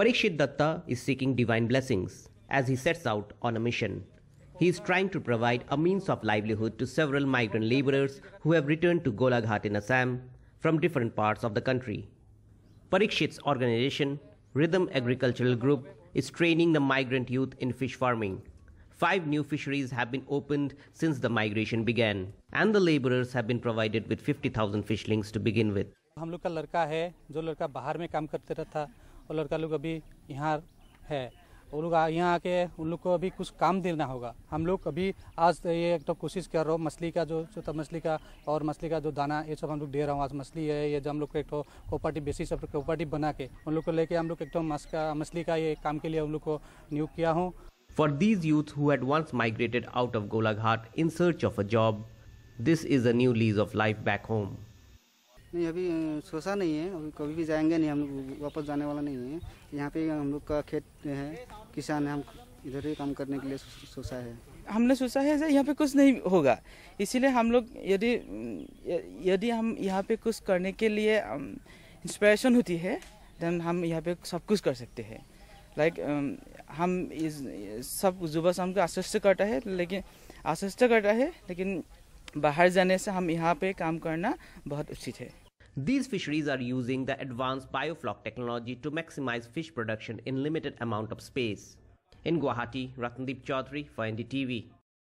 Parikshit Datta is seeking divine blessings as he sets out on a mission. He is trying to provide a means of livelihood to several migrant laborers who have returned to Golaghat in Assam from different parts of the country. Parikshit's organization, Rhythm Agricultural Group, is training the migrant youth in fish farming. Five new fisheries have been opened since the migration began, and the laborers have been provided with 50,000 fishlings to begin with. हम लोग का लड़का है जो लड़का बाहर में काम करते रहता और लड़का लोग अभी यहाँ है वो लोग यहाँ आके उन लोग को अभी कुछ काम देना होगा हम लोग अभी आज तो ये एक तो कोशिश कर रहा हूँ मछली का जो छोटा तो मछली का और मछली का जो दाना ये सब हम लोग दे रहा हूँ आज मछली है ये जो हम लोग एक तो कोऑपरेटिव बेसिस सब कोऑपरेटिव बना के उन लोग को लेके हम लोग एक तो का मछली का ये काम के लिए उन लोग को नियुक्त किया हूँ for these youth who at once migrated out of Golaghat in search of a job this is a new lease of life back home नहीं अभी सोचा नहीं है अभी कभी भी जाएंगे नहीं हम लोग वापस जाने वाला नहीं है यहाँ पे हम लोग का खेत है किसान है हम इधर ही काम करने के लिए सोचा है हमने सोचा है यहाँ पे कुछ नहीं होगा इसीलिए हम लोग यदि यदि हम यहाँ पे कुछ करने के लिए इंस्पिरेशन होती है देन हम यहाँ पे सब कुछ कर सकते हैं लाइक हम इस सब युवा शाम को आश्वस्त करता है लेकिन आश्वस्त करता है लेकिन बाहर जाने से हम यहाँ पे काम करना बहुत उचित है These fisheries are using the advanced biofloc technology to maximize fish production in limited amount of space. In Guwahati, Ratndeep Chaudhary for NDTV.